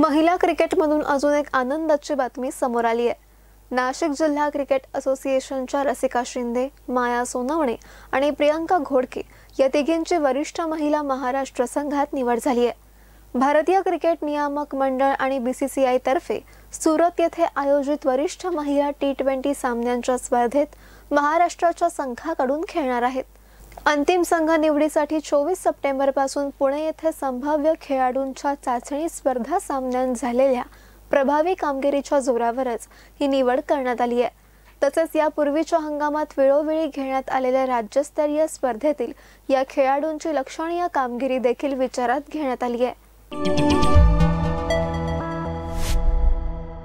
महिला क्रिकेटमधून अजून एक आनंदाची बातमी समोर आली आहे नाशिक जिल्हा क्रिकेट असोसिएशनच्या रसिका शिंदे माया सोनवणे आणि प्रियंका घोडके या तिघींची वरिष्ठ महिला महाराष्ट्र संघात निवड झाली आहे भारतीय क्रिकेट नियामक मंडळ आणि बी सी सी आयतर्फे सुरत येथे आयोजित वरिष्ठ महिला टी ट्वेंटी सामन्यांच्या स्पर्धेत महाराष्ट्राच्या संघाकडून खेळणार आहेत अंतिम संघ निवडीसाठी चोवीस सप्टेंबरपासून पुणे येथे संभाव्य खेळाडूंच्या चाचणी स्पर्धा सामन्यात झालेल्या प्रभावी कामगिरीच्या जोरावरच ही निवड करण्यात आली आहे तसेच यापूर्वीच्या हंगामात वेळोवेळी घेण्यात आलेल्या राज्यस्तरीय स्पर्धेतील या खेळाडूंची लक्षणीय कामगिरी देखील विचारात घेण्यात आली आहे